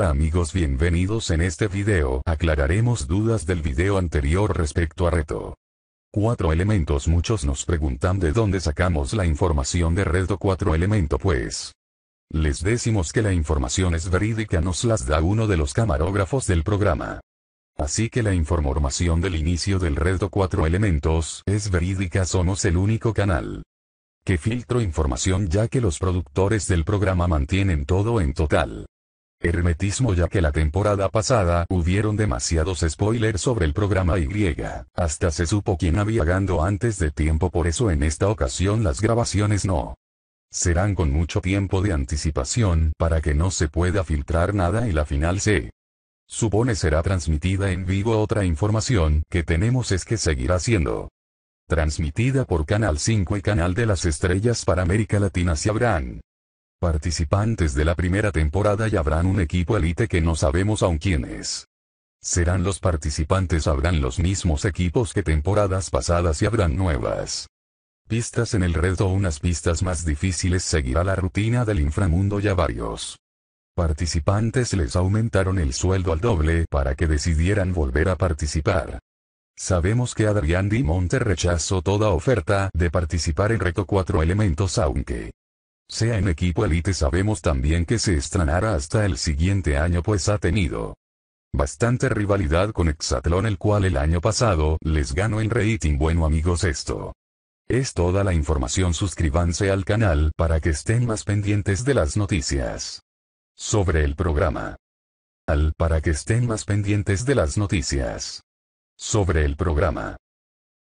Hola amigos bienvenidos en este video aclararemos dudas del video anterior respecto a reto. 4 elementos muchos nos preguntan de dónde sacamos la información de reto 4 elemento pues. Les decimos que la información es verídica nos las da uno de los camarógrafos del programa. Así que la información del inicio del reto cuatro elementos es verídica somos el único canal que filtra información ya que los productores del programa mantienen todo en total hermetismo ya que la temporada pasada hubieron demasiados spoilers sobre el programa Y. Hasta se supo quién había ganado antes de tiempo por eso en esta ocasión las grabaciones no. Serán con mucho tiempo de anticipación para que no se pueda filtrar nada y la final se supone será transmitida en vivo. Otra información que tenemos es que seguirá siendo transmitida por Canal 5 y Canal de las Estrellas para América Latina. se habrán participantes de la primera temporada y habrán un equipo elite que no sabemos aún quién es. Serán los participantes habrán los mismos equipos que temporadas pasadas y habrán nuevas. Pistas en el reto unas pistas más difíciles seguirá la rutina del inframundo ya varios participantes les aumentaron el sueldo al doble para que decidieran volver a participar. Sabemos que Adrián Di Monte rechazó toda oferta de participar en Reto 4 Elementos aunque sea en equipo elite sabemos también que se estrenará hasta el siguiente año pues ha tenido bastante rivalidad con Exatlón el cual el año pasado les ganó en rating. Bueno amigos esto es toda la información suscríbanse al canal para que estén más pendientes de las noticias sobre el programa. Al para que estén más pendientes de las noticias sobre el programa.